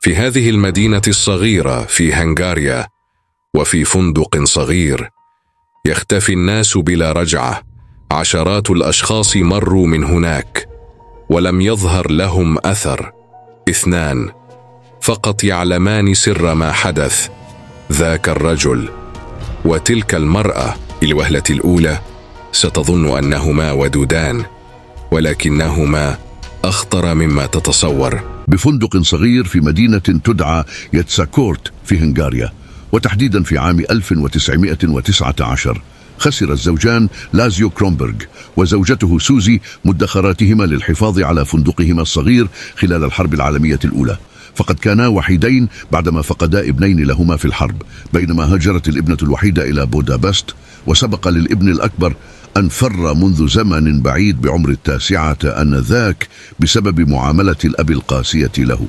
في هذه المدينه الصغيره في هنغاريا وفي فندق صغير يختفي الناس بلا رجعه عشرات الاشخاص مروا من هناك ولم يظهر لهم اثر اثنان فقط يعلمان سر ما حدث ذاك الرجل وتلك المراه الوهله الاولى ستظن انهما ودودان ولكنهما اخطر مما تتصور بفندق صغير في مدينة تدعى يتساكورت في هنغاريا وتحديدا في عام 1919 خسر الزوجان لازيو كرومبرغ وزوجته سوزي مدخراتهما للحفاظ على فندقهما الصغير خلال الحرب العالمية الأولى فقد كانا وحيدين بعدما فقدا ابنين لهما في الحرب بينما هاجرت الابنة الوحيدة إلى بودابست وسبق للابن الأكبر أن فر منذ زمن بعيد بعمر التاسعة أنذاك بسبب معاملة الأب القاسية له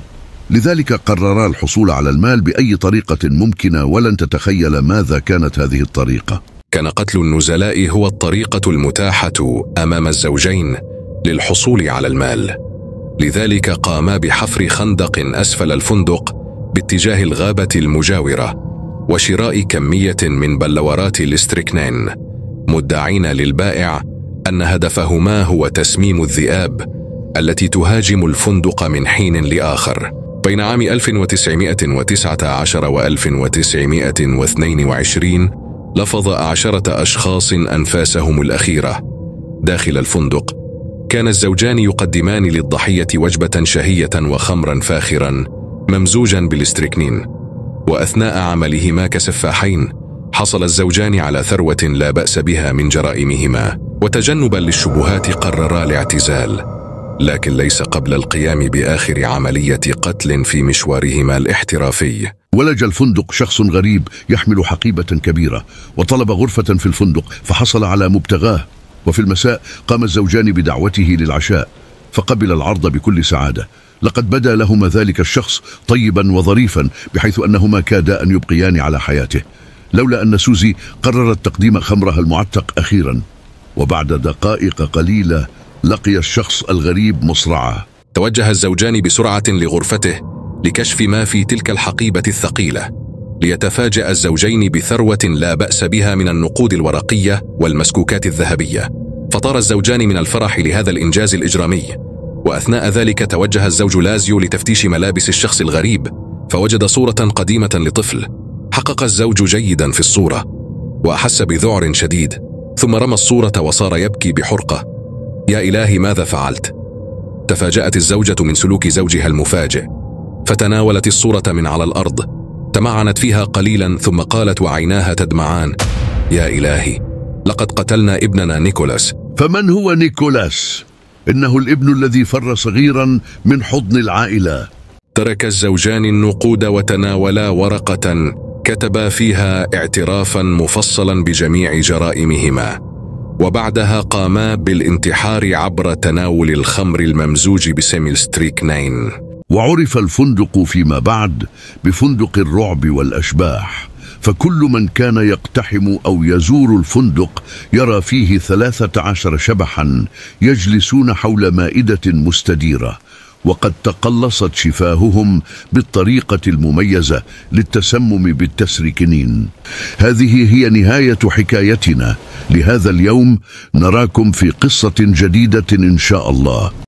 لذلك قررا الحصول على المال بأي طريقة ممكنة ولن تتخيل ماذا كانت هذه الطريقة كان قتل النزلاء هو الطريقة المتاحة أمام الزوجين للحصول على المال لذلك قاما بحفر خندق اسفل الفندق باتجاه الغابه المجاوره وشراء كميه من بلورات الاستريكنين مدعين للبائع ان هدفهما هو تسميم الذئاب التي تهاجم الفندق من حين لاخر بين عام 1919 و 1922 لفظ عشرة أشخاص أنفاسهم الأخيرة داخل الفندق كان الزوجان يقدمان للضحية وجبة شهية وخمرا فاخرا ممزوجا بالاستريكنين وأثناء عملهما كسفاحين حصل الزوجان على ثروة لا بأس بها من جرائمهما وتجنبا للشبهات قررا الاعتزال لكن ليس قبل القيام بآخر عملية قتل في مشوارهما الاحترافي ولج الفندق شخص غريب يحمل حقيبة كبيرة وطلب غرفة في الفندق فحصل على مبتغاه وفي المساء قام الزوجان بدعوته للعشاء فقبل العرض بكل سعادة لقد بدا لهما ذلك الشخص طيبا وظريفا بحيث أنهما كادا أن يبقيان على حياته لولا أن سوزي قررت تقديم خمرها المعتق أخيرا وبعد دقائق قليلة لقي الشخص الغريب مصرعه توجه الزوجان بسرعة لغرفته لكشف ما في تلك الحقيبة الثقيلة ليتفاجأ الزوجين بثروة لا بأس بها من النقود الورقية والمسكوكات الذهبية فطار الزوجان من الفرح لهذا الإنجاز الإجرامي وأثناء ذلك توجه الزوج لازيو لتفتيش ملابس الشخص الغريب فوجد صورة قديمة لطفل حقق الزوج جيدا في الصورة وأحس بذعر شديد ثم رمى الصورة وصار يبكي بحرقة يا إلهي ماذا فعلت؟ تفاجأت الزوجة من سلوك زوجها المفاجئ فتناولت الصورة من على الأرض تمعنت فيها قليلا ثم قالت وعيناها تدمعان يا إلهي لقد قتلنا ابننا نيكولاس فمن هو نيكولاس؟ إنه الابن الذي فر صغيرا من حضن العائلة ترك الزوجان النقود وتناولا ورقة كتبا فيها اعترافا مفصلا بجميع جرائمهما وبعدها قاما بالانتحار عبر تناول الخمر الممزوج بسيميلستريكنين وعرف الفندق فيما بعد بفندق الرعب والأشباح فكل من كان يقتحم أو يزور الفندق يرى فيه ثلاثة عشر شبحا يجلسون حول مائدة مستديرة وقد تقلصت شفاههم بالطريقة المميزة للتسمم بالتسركنين هذه هي نهاية حكايتنا لهذا اليوم نراكم في قصة جديدة إن شاء الله